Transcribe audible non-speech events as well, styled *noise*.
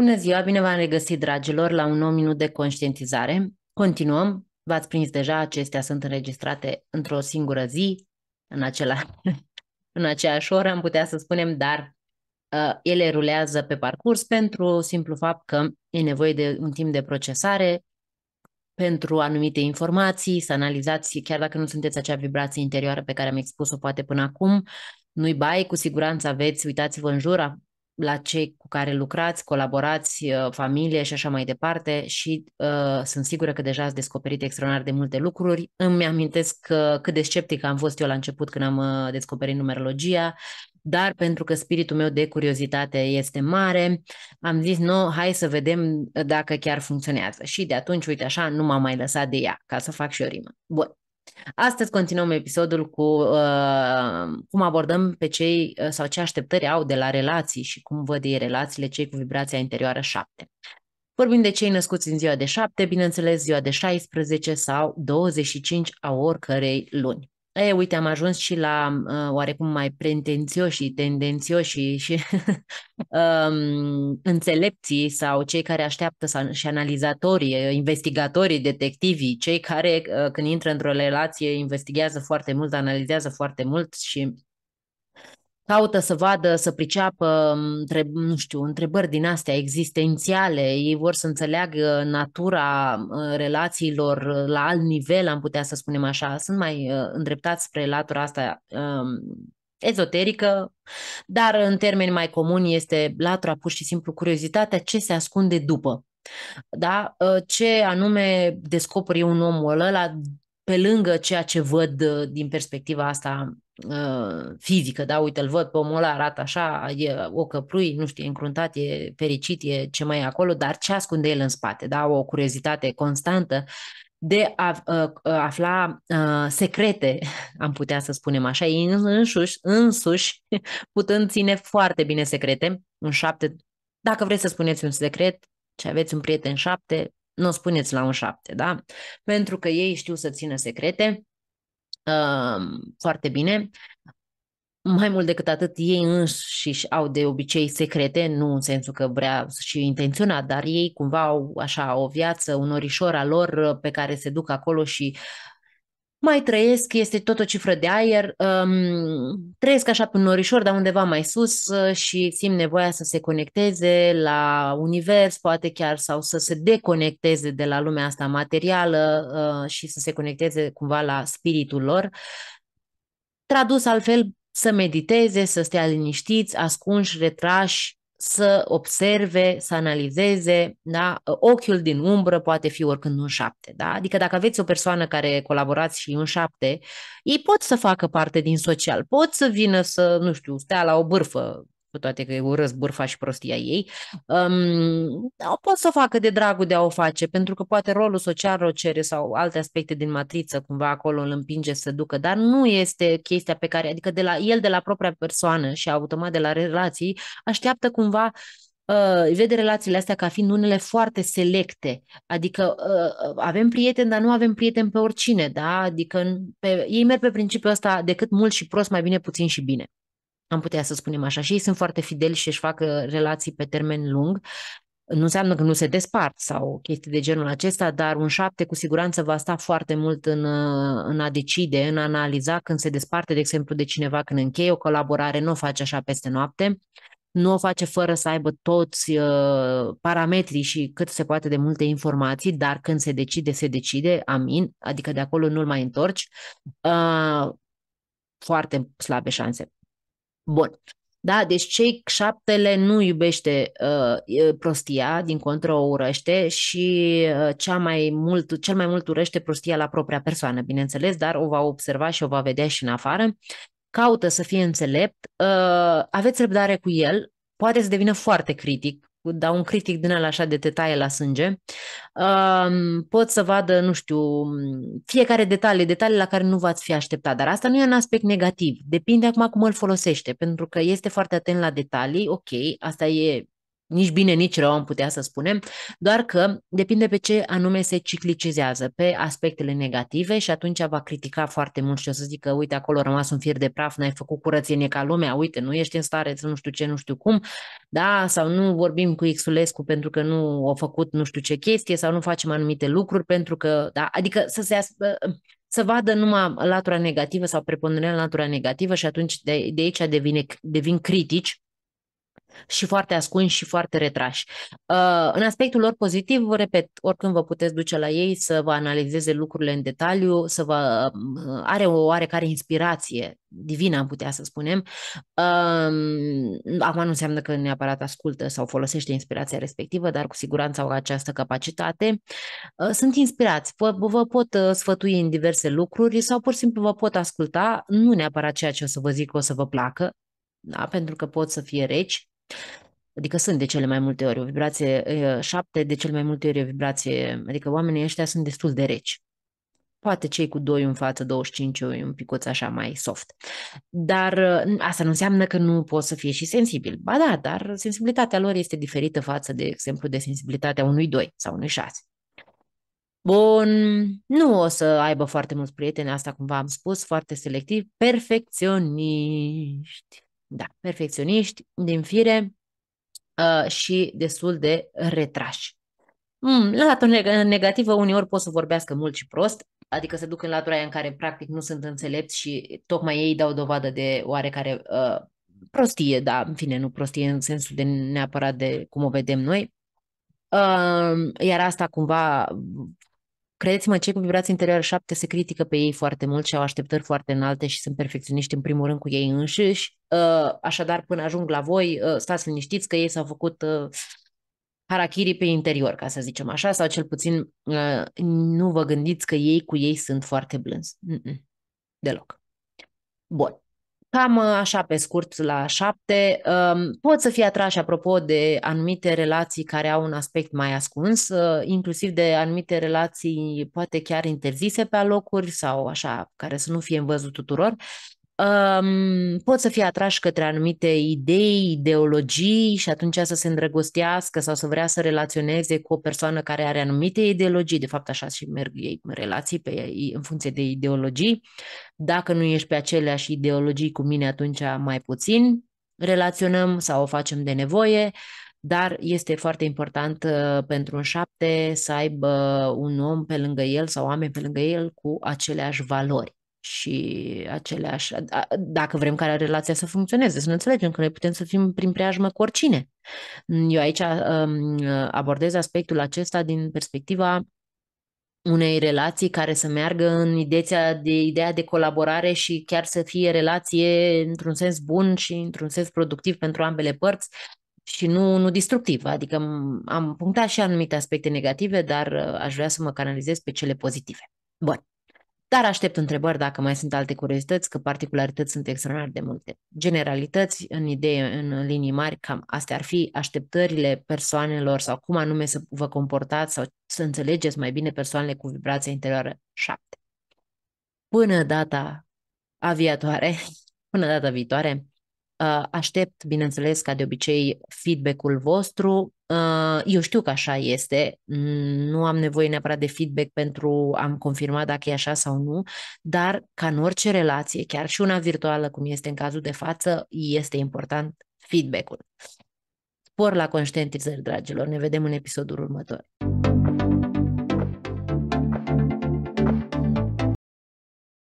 Bună ziua, bine v-am regăsit, dragilor, la un nou minut de conștientizare. Continuăm, v-ați prins deja, acestea sunt înregistrate într-o singură zi, în, acela, *laughs* în aceeași oră, am putea să spunem, dar uh, ele rulează pe parcurs pentru simplu fapt că e nevoie de un timp de procesare pentru anumite informații, să analizați, chiar dacă nu sunteți acea vibrație interioară pe care am expus-o poate până acum, nu-i bai, cu siguranță aveți, uitați-vă în jur, la cei cu care lucrați, colaborați, uh, familie și așa mai departe și uh, sunt sigură că deja ați descoperit extraordinar de multe lucruri. Îmi amintesc că, uh, cât de sceptic am fost eu la început când am uh, descoperit numerologia, dar pentru că spiritul meu de curiozitate este mare, am zis, no, hai să vedem dacă chiar funcționează. Și de atunci, uite așa, nu m-am mai lăsat de ea, ca să fac și o rimă. Bun. Astăzi continuăm episodul cu uh, cum abordăm pe cei uh, sau ce așteptări au de la relații și cum văd ei relațiile cei cu vibrația interioară 7. Vorbim de cei născuți în ziua de 7, bineînțeles ziua de 16 sau 25 a oricărei luni. E, uite, am ajuns și la uh, oarecum mai pretențioși, tendențioși și *laughs* um, înțelepții sau cei care așteaptă sau, și analizatorii, investigatorii, detectivii, cei care uh, când intră într-o relație investigează foarte mult, analizează foarte mult și caută să vadă, să priceapă, mm, între, nu știu, întrebări din astea existențiale, ei vor să înțeleagă natura mm, relațiilor mm, la alt nivel, am putea să spunem așa, sunt mai îndreptați spre latura asta ezoterică, dar în termeni mai comuni este latura pur și simplu curiozitatea ce se ascunde după. Da? Ce anume descoperi un omul ăla pe lângă ceea ce văd din perspectiva asta Uh, fizică, da, uite, îl văd pe omul ăla, arată așa, e o căprui, nu știu, e încruntat, e fericit, e ce mai e acolo, dar ce ascunde el în spate, da, o curiozitate constantă de a, a, uh, a uh, afla a, secrete, *laughs* am putea să spunem așa, ei însuși, însuși *laughs* putând ține foarte bine secrete, un șapte, dacă vreți să spuneți un secret, ce aveți un prieten șapte, nu o spuneți la un șapte, da? Pentru că ei știu să țină secrete, foarte bine. Mai mult decât atât, ei înșiși au de obicei secrete, nu în sensul că vrea și intenționa, dar ei cumva au așa o viață, un orișor al lor pe care se duc acolo și mai trăiesc, este tot o cifră de aer, um, trăiesc așa pe un norișor, dar undeva mai sus uh, și simt nevoia să se conecteze la univers, poate chiar, sau să se deconecteze de la lumea asta materială uh, și să se conecteze cumva la spiritul lor. Tradus altfel, să mediteze, să stea liniștiți, ascunși, retrași, să observe, să analizeze, da? ochiul din umbră poate fi oricând un șapte. Da? Adică dacă aveți o persoană care colaborați și un șapte, ei pot să facă parte din social, pot să vină să, nu știu, stea la o bârfă cu toate că eu urăsc bârfa și prostia ei, um, pot să o facă de dragul de a o face, pentru că poate rolul social o cere sau alte aspecte din matriță cumva acolo îl împinge să ducă, dar nu este chestia pe care, adică de la el, de la propria persoană și automat de la relații, așteaptă cumva Uh, vede relațiile astea ca fiind unele foarte selecte, adică uh, avem prieteni, dar nu avem prieteni pe oricine, da? adică pe, ei merg pe principiul ăsta decât mult și prost, mai bine puțin și bine am putea să spunem așa, și ei sunt foarte fideli și își fac uh, relații pe termen lung. Nu înseamnă că nu se despart sau chestii de genul acesta, dar un șapte cu siguranță va sta foarte mult în, uh, în a decide, în a analiza când se desparte, de exemplu, de cineva, când încheie o colaborare, nu o face așa peste noapte, nu o face fără să aibă toți uh, parametrii și cât se poate de multe informații, dar când se decide, se decide, amin, adică de acolo nu-l mai întorci, uh, foarte slabe șanse. Bun. Da, deci cei șaptele nu iubește uh, prostia, din contră o urăște și uh, cea mai mult, cel mai mult urăște prostia la propria persoană, bineînțeles, dar o va observa și o va vedea și în afară. Caută să fie înțelept, uh, aveți răbdare cu el, poate să devină foarte critic, da un critic din el așa de te taie la sânge, pot să vadă, nu știu, fiecare detalii, detalii la care nu v-ați fi așteptat. Dar asta nu e un aspect negativ. Depinde acum cum îl folosește, pentru că este foarte atent la detalii, ok, asta e nici bine, nici rău am putea să spunem, doar că depinde pe ce anume se ciclicizează, pe aspectele negative și atunci va critica foarte mult și o să zică, uite, acolo a rămas un fir de praf, n-ai făcut curățenie ca lumea, uite, nu ești în stare să nu știu ce, nu știu cum, da, sau nu vorbim cu Xulescu pentru că nu a făcut nu știu ce chestie sau nu facem anumite lucruri pentru că, da, adică să se să vadă numai latura negativă sau preponderent latura negativă și atunci de, de aici devine, devin critici și foarte ascunși și foarte retrași. Uh, în aspectul lor pozitiv, vă repet, oricând vă puteți duce la ei să vă analizeze lucrurile în detaliu, să vă uh, are o oarecare inspirație divină, am putea să spunem. Um, acum nu înseamnă că neapărat ascultă sau folosește inspirația respectivă, dar cu siguranță au această capacitate. Uh, sunt inspirați, vă, vă pot sfătui în diverse lucruri sau pur și simplu vă pot asculta, nu neapărat ceea ce o să vă zic o să vă placă, da? pentru că pot să fie reci, Adică sunt de cele mai multe ori o vibrație șapte, de cele mai multe ori o vibrație, adică oamenii ăștia sunt destul de reci. Poate cei cu 2 în față, 25, e un picuț așa mai soft. Dar ă, asta nu înseamnă că nu poți să fie și sensibil. Ba da, dar sensibilitatea lor este diferită față, de exemplu, de sensibilitatea unui 2 sau unui 6. Bun, nu o să aibă foarte mulți prieteni, asta v am spus, foarte selectiv, perfecționiști da, perfecționiști, din fire uh, și destul de retrași. Mm, la latura negativă uneori pot să vorbească mult și prost, adică se duc în latura aia în care practic nu sunt înțelepți și tocmai ei dau dovadă de oarecare uh, prostie, da, în fine, nu prostie în sensul de neapărat de cum o vedem noi, uh, iar asta cumva Credeți-mă, cei cu vibrație interioară 7 se critică pe ei foarte mult și au așteptări foarte înalte și sunt perfecționiști în primul rând cu ei înșiși. Uh, așadar, până ajung la voi, uh, stați liniștiți că ei s-au făcut uh, harakiri pe interior, ca să zicem așa, sau cel puțin nu vă gândiți că ei cu ei sunt foarte blânzi. Deloc. Bun. Cam uh, așa pe scurt la șapte, um, pot să fie atrași apropo de anumite relații care au un aspect mai ascuns, uh, inclusiv de anumite relații poate chiar interzise pe alocuri sau așa, care să nu fie în văzut tuturor, um, pot să fie atrași către anumite idei, ideologii și atunci să se îndrăgostească sau să vrea să relaționeze cu o persoană care are anumite ideologii. De fapt, așa și merg ei în relații pe, ei, în funcție de ideologii. Dacă nu ești pe aceleași ideologii cu mine, atunci mai puțin relaționăm sau o facem de nevoie dar este foarte important uh, pentru un șapte să aibă un om pe lângă el sau oameni pe lângă el cu aceleași valori și aceleași, dacă vrem ca relația să funcționeze, să ne înțelegem că noi putem să fim prin preajmă cu oricine. Eu aici um, abordez aspectul acesta din perspectiva unei relații care să meargă în ideea de, ideea de colaborare și chiar să fie relație într-un sens bun și într-un sens productiv pentru ambele părți și nu, nu destructiv. Adică am punctat și anumite aspecte negative, dar uh, aș vrea să mă canalizez pe cele pozitive. Bun dar aștept întrebări dacă mai sunt alte curiozități, că particularități sunt extraordinar de multe. Generalități, în idee, în linii mari, cam astea ar fi așteptările persoanelor sau cum anume să vă comportați sau să înțelegeți mai bine persoanele cu vibrația interioară 7. Până data aviatoare, *laughs* până data viitoare, uh, aștept, bineînțeles, ca de obicei, feedback-ul vostru, Uh, eu știu că așa este, nu am nevoie neapărat de feedback pentru a-mi confirma dacă e așa sau nu, dar ca în orice relație, chiar și una virtuală, cum este în cazul de față, este important feedback-ul. Spor la conștientizări, dragilor, ne vedem în episodul următor.